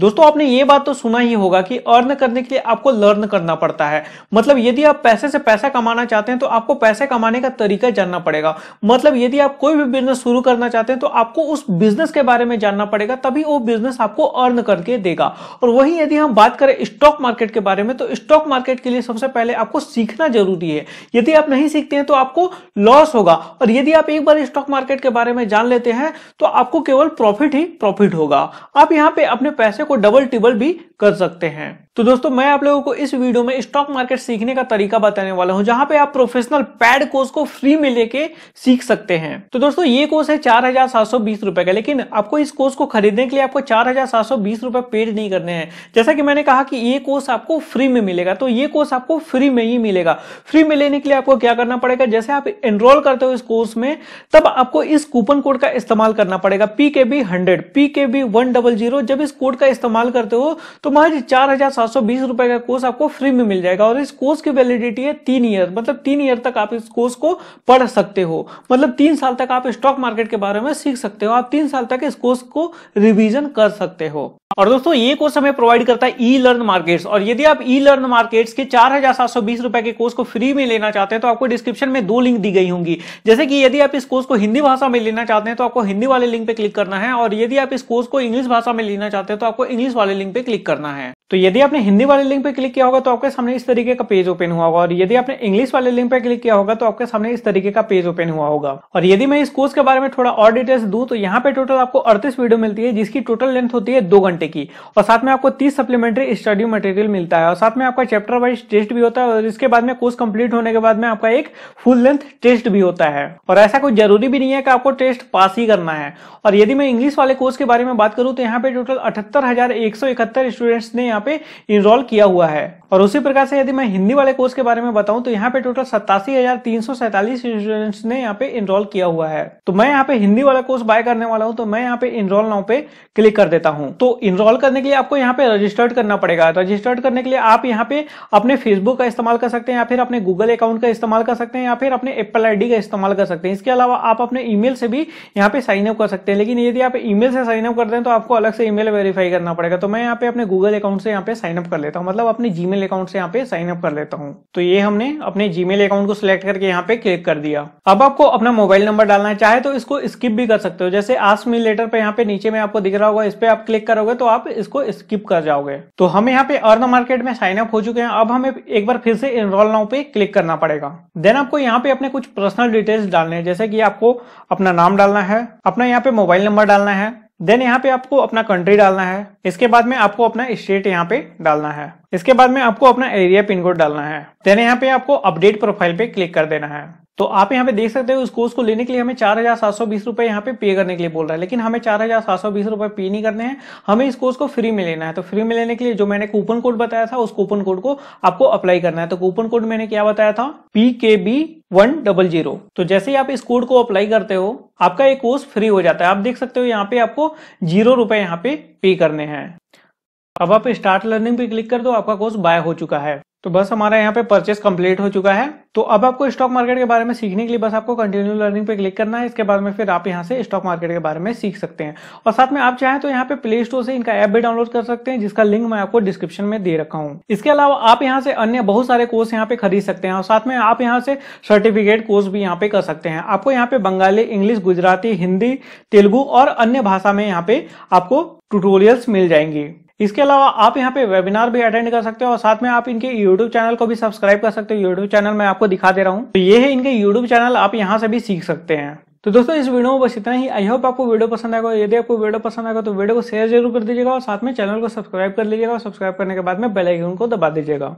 दोस्तों आपने ये बात तो सुना ही होगा कि अर्न करने के लिए आपको लर्न करना पड़ता है मतलब यदि आप पैसे से पैसा कमाना चाहते हैं तो आपको पैसे कमाने का तरीका जानना पड़ेगा मतलब यदि आप कोई भी बिजनेस शुरू करना चाहते हैं तो आपको उस बिजनेस के बारे में जानना पड़ेगा तभी वो बिजनेस आपको अर्न करके देगा और वही यदि हम बात करें स्टॉक मार्केट के बारे में तो स्टॉक मार्केट के लिए सबसे पहले आपको सीखना जरूरी है यदि आप नहीं सीखते हैं तो आपको लॉस होगा और यदि आप एक बार स्टॉक मार्केट के बारे में जान लेते हैं तो आपको केवल प्रॉफिट ही प्रॉफिट होगा आप यहाँ पे अपने पैसे को डबल टिबल भी कर सकते हैं तो दोस्तों मैं आप लोगों को इस वीडियो में स्टॉक मार्केट सीखने का तरीका बताने वाला हूं जहां पे आप प्रोफेशनल पैड कोर्स को फ्री में लेके सीख सकते हैं तो दोस्तों ये कोर्स है चार हजार सात सौ बीस रुपए का लेकिन आपको इस कोर्स को खरीदने के लिए आपको चार हजार सात सौ बीस रुपए पेड नहीं करने हैं जैसा कि मैंने कहा कि ये कोर्स आपको फ्री में मिलेगा तो ये कोर्स आपको फ्री में ही मिलेगा फ्री में लेने के लिए आपको क्या करना पड़ेगा जैसे आप एनरोल करते हो इस कोर्स में तब आपको इस कूपन कोड का इस्तेमाल करना पड़ेगा P K B hundred P K B one double zero जब इस कोड का इस्तेमाल करते हो तो महज चार हजार सात रुपए का कोर्स आपको फ्री में मिल जाएगा और इस कोर्स की वैलिडिटी है तीन ईयर मतलब तीन ईयर तक आप इस कोर्स को पढ़ सकते हो मतलब तीन साल तक आप स्टॉक मार्केट के बारे में सीख सकते हो आप तीन साल तक इस कोर्स को रिविजन कर सकते हो और दोस्तों ये कोर्स हमें प्रोवाइड करता है ई लर्न मार्केट्स और यदि आप ई लर्न मार्केट्स के चार हजार सात सौ बीस रुपए के कोर्स को फ्री में लेना चाहते हैं तो आपको डिस्क्रिप्शन में दो लिंक दी गई होंगी जैसे कि यदि आप इस कोर्स को हिंदी भाषा में लेना चाहते हैं तो आपको हिंदी वाले लिंक पे क्लिक करना है और यदि आप इस कोर्स को इंग्लिश भाषा में लेना चाहते हैं तो आपको इंग्लिश वाले लिंक पे क्लिक करना है तो यदि आपने हिंदी वाले लिंक पे क्लिक किया होगा तो आपके सामने इस तरीके का पेज ओपन हुआ होगा और यदि आपने इंग्लिश वाले लिंक पर क्लिक किया होगा तो आपके सामने इस तरीके का पेज ओपन हुआ होगा और यदि मैं इस कोर्स के बारे में थोड़ा और डिटेल्स दू तो यहाँ पे टोटल आपको अड़तीस वीडियो मिलती है जिसकी टोटल लेंथ होती है दो घंटे की और साथ में आपको तीस सप्लीमेंट्री स्टडी मटेरियल मिलता है और साथ में आपका चैप्टर वाइज टेस्ट भी होता है और इसके बाद में कोर्स कंप्लीट होने के बाद में आपका एक फुल लेंथ टेस्ट भी होता है और ऐसा कोई जरूरी भी नहीं है कि आपको टेस्ट पास ही करना है और यदि मैं इंग्लिश वाले कोर्स के बारे में बात करूँ तो यहाँ पे टोटल अठहत्तर स्टूडेंट्स ने यहाँ पे इनरोल किया हुआ है और उसी प्रकार से यदि मैं हिंदी वाले कोर्स के बारे में बताऊं तो यहाँ पे टोटल सत्तासी हजार तीन सौ सैतालीस स्टूडेंट्स ने यहाँ पे इनरोल किया हुआ है तो मैं यहाँ पे हिंदी वाला कोर्स बाय करने वाला हूँ तो मैं यहाँ पे इनरोल नाउ पे क्लिक कर देता हूँ तो इनरोल करने के लिए आपको यहाँ पे रजिस्टर्ड करना पड़ेगा रजिस्टर्ड करने के लिए आप यहाँ पे अपने फेसबुक का इस्तेमाल कर सकते हैं या फिर अपने गूगल अकाउंट का इस्तेमाल कर सकते हैं या फिर अपने एप्पल आई का इस्तेमाल कर सकते हैं इसके अलावा आप अपने ई से भी यहाँ पे साइन अप कर सकते हैं लेकिन यदि आप ई से साइन अप करते हैं तो आपको अलग से ई वेरीफाई करना पड़ेगा तो मैं यहाँ पे अपने गूगल अकाउंट अकाउंट से यहाँ पे साइन अप कर लेता हूँ मतलब अपने जीमेल अकाउंट से यहाँ पे साइन अप कर लेता हूँ तो ये हमने अपने जीमेल अकाउंट को सिलेक्ट करके यहाँ पे क्लिक कर दिया अब आपको अपना मोबाइल नंबर डालना चाहे तो इसको स्किप भी कर सकते हो जैसे आस्क मी लेटर पे यहाँ पे नीचे में आपको दिख रहा होगा इस पे आप क्लिक करोगे तो आप इसको स्किप कर जाओगे तो हम यहाँ पे अर्न मार्केट में साइन अप हो चुके हैं अब हमें एक बार फिर से इनरोल नाउ पे क्लिक करना पड़ेगा देन आपको यहाँ पे अपने कुछ पर्सनल डिटेल्स डालने हैं जैसे कि आपको अपना नाम डालना है अपना यहाँ पे मोबाइल नंबर डालना है देन यहाँ पे आपको अपना कंट्री डालना है इसके बाद में आपको अपना स्टेट यहाँ पे डालना है इसके बाद में आपको अपना एरिया पिन कोड डालना है देन यहाँ पे आपको अपडेट प्रोफाइल पे क्लिक कर देना है तो आप यहाँ पे देख सकते हो इस कोर्स को लेने के लिए हमें चार हजार सात सौ बीस रुपए यहाँ पे पे करने के लिए बोल रहा है लेकिन हमें चार हजार सात सौ बीस रुपए पे नहीं करने हैं हमें इस कोर्स को फ्री में लेना है तो फ्री में लेने के लिए जो मैंने कूपन कोड बताया था उस कूपन कोड को आपको अप्लाई करना है तो कूपन कोड मैंने क्या बताया था P K B one double zero तो जैसे ही आप इस कोड को अप्लाई करते हो आपका ये कोर्स फ्री हो जाता है आप देख सकते हो यहाँ पे आपको जीरो रुपए यहाँ पे पे करने हैं अब आप स्टार्ट लर्निंग पे क्लिक कर दो आपका कोर्स बाय हो चुका है तो बस हमारा यहाँ पे परचेस कंप्लीट हो चुका है तो अब आपको स्टॉक मार्केट के बारे में सीखने के लिए बस आपको कंटिन्यू लर्निंग पे क्लिक करना है इसके बाद में फिर आप यहाँ से स्टॉक मार्केट के बारे में सीख सकते हैं और साथ में आप चाहें तो यहाँ पे प्ले स्टोर से इनका ऐप भी डाउनलोड कर सकते हैं जिसका लिंक मैं आपको डिस्क्रिप्शन में दे रखा हूँ इसके अलावा आप यहाँ से अन्य बहुत सारे कोर्स यहाँ पे खरीद सकते हैं और साथ में आप यहाँ से सर्टिफिकेट कोर्स भी यहाँ पे कर सकते हैं आपको यहाँ पे बंगाली इंग्लिश गुजराती हिंदी तेलुगु और अन्य भाषा में यहाँ पे आपको ट्यूटोरियल्स मिल जाएंगे इसके अलावा आप यहाँ पे वेबिनार भी अटेंड कर सकते हो और साथ में आप इनके यूट्यूब चैनल को भी सब्सक्राइब कर सकते हो यूट्यूब चैनल मैं आपको दिखा दे रहा हूँ तो ये है इनके यूट्यूब चैनल आप यहाँ से भी सीख सकते हैं तो दोस्तों इस वीडियो में बस इतना ही आई होप आपको वीडियो पसंद आएगा यदि आपको वीडियो पसंद आएगा तो वीडियो को शेयर जरूर कर दीजिएगा और साथ में चैनल को सब्सक्राइब कर लीजिएगा सब्सक्राइब करने के बाद में बेलाइकन को दबा दीजिएगा